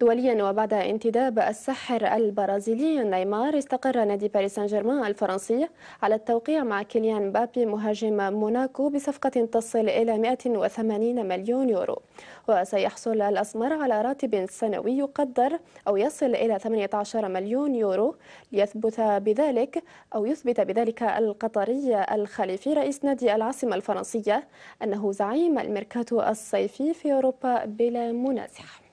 دوليا وبعد انتداب الساحر البرازيلي نيمار استقر نادي باريس سان جيرمان الفرنسي على التوقيع مع كيليان بابي مهاجم موناكو بصفقة تصل إلى 180 مليون يورو وسيحصل الأسمر على راتب سنوي يقدر أو يصل إلى 18 مليون يورو ليثبت بذلك أو يثبت بذلك القطري الخليفي رئيس نادي العاصمة الفرنسية أنه زعيم الميركاتو الصيفي في أوروبا بلا منازع